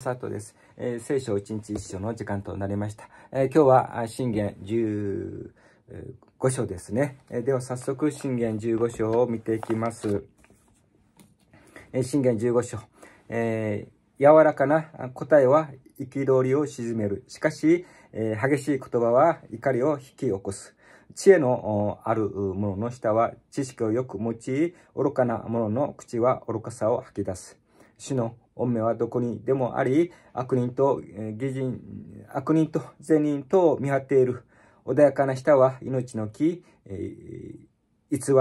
スタです、えー、聖書一日一章の時間となりました。えー、今日は信玄15章ですね、えー、では早速信玄15章を見ていきます。信玄15章、えー、柔らかな答えは憤りを鎮める。しかし、激しい言葉は怒りを引き起こす。知恵のある者の舌は知識をよく持ち愚かな者の口は愚かさを吐き出す。主の御命はどこにでもあり、悪人と、え義人、悪人と善人とを見張っている。穏やかな舌は命の木、えー、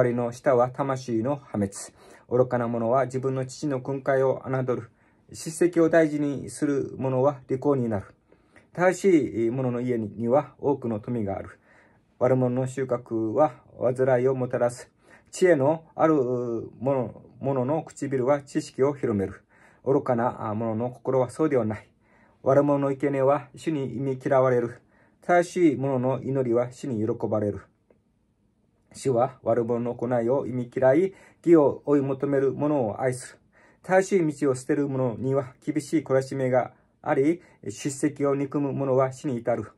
偽りの舌は魂の破滅。愚かな者は自分の父の訓戒を侮る。叱責を大事にする者は利口になる。正しい者の家には多くの富がある。悪者の収穫は煩いをもたらす。知恵のある者の唇は知識を広める。愚かな者の心はそうではない。悪者の生贄は主に忌み嫌われる。正しい者の祈りは主に喜ばれる。主は悪者の行いを忌み嫌い、義を追い求める者を愛する。正しい道を捨てる者には厳しい懲らしめがあり、出席を憎む者は死に至る。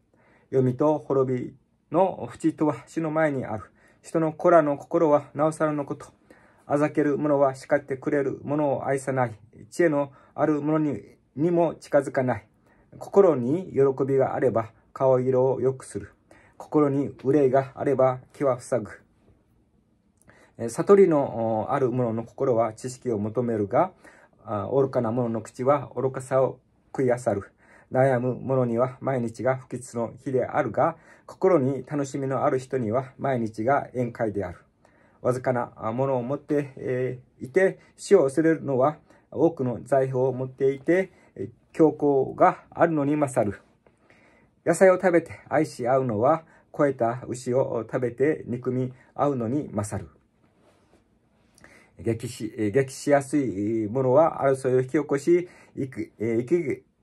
読みと滅びの淵とは死の前にある。人の子らの心はなおさらのこと。あざける者は叱ってくれる者を愛さない。知恵のある者ににも近づかない。心に喜びがあれば顔色を良くする。心に憂いがあれば気は塞ぐ。悟りのある者の心は知識を求めるが、愚かな者の口は愚かさを食いあさる。悩む者には毎日が不吉の日であるが、心に楽しみのある人には毎日が宴会である。わずかなものを持っていて、死を恐れるのは多くの財宝を持っていて、強行があるのに勝る。野菜を食べて愛し合うのは、肥えた牛を食べて憎み合うのに勝る。激し、激しやすいものは争いを引き起こし、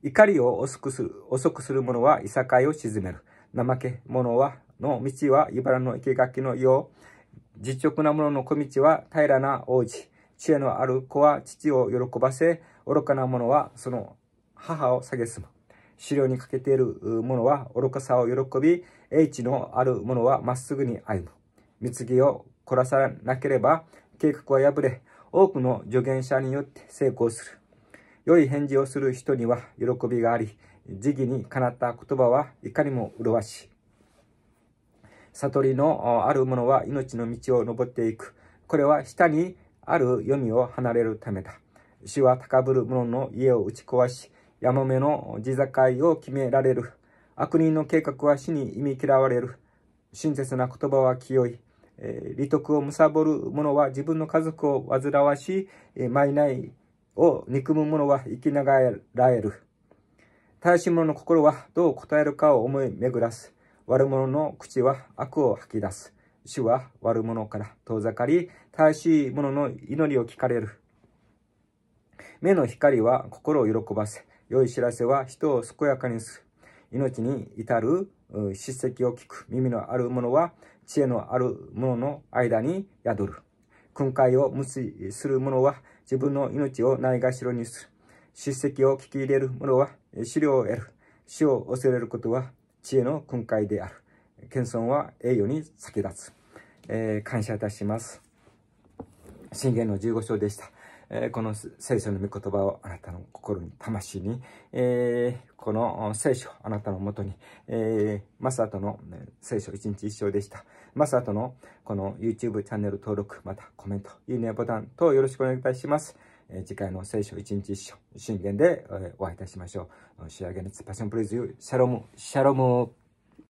怒りを遅くする、遅くする者はいさかいを鎮める。怠け者は、の道は茨の生垣のよう、実直な者の小道は平らな王子。知恵のある子は父を喜ばせ、愚かな者はその母を蔑む。資料に欠けている者は愚かさを喜び、英知のある者はまっすぐに歩む。貢ぎを凝らさなければ計画は破れ、多くの助言者によって成功する。良い返事をする人には喜びがあり、時期にかなった言葉はいかにも麗しい。悟りのある者は命の道を登っていく。これは下にある読みを離れるためだ。主は高ぶる者の家を打ち壊し、やもめの地境を決められる。悪人の計画は死に忌み嫌われる。親切な言葉は清い。えー、利得を貪る者は自分の家族を煩わし、えい賄いを憎む者は生きながらえる。正し者の心はどう答えるかを思い巡らす。悪者の口は悪を吐き出す。主は悪者から遠ざかり、正しい者の祈りを聞かれる。目の光は心を喜ばせ、良い知らせは人を健やかにする。命に至る叱責を聞く。耳のある者は知恵のある者の間に宿る。訓戒を無視する者は自分の命をないがしろにする。叱責を聞き入れる者は資料を得る。死を恐れることは知恵の訓戒である。謙遜は栄誉に先立つ。えー、感謝いたします。信玄の15章でした。えー、この聖書の御言葉をあなたの心に、魂に、えー、この聖書、あなたのもとに、えー、マサトの聖書一日一章でした。マスサトのこの YouTube チャンネル登録、またコメント、いいねボタン等よろしくお願いいたします。え次回の聖書一日一章、信玄で、えお会いいたしましょう。仕上げのパッションプレイズ、シャロム、シャロム。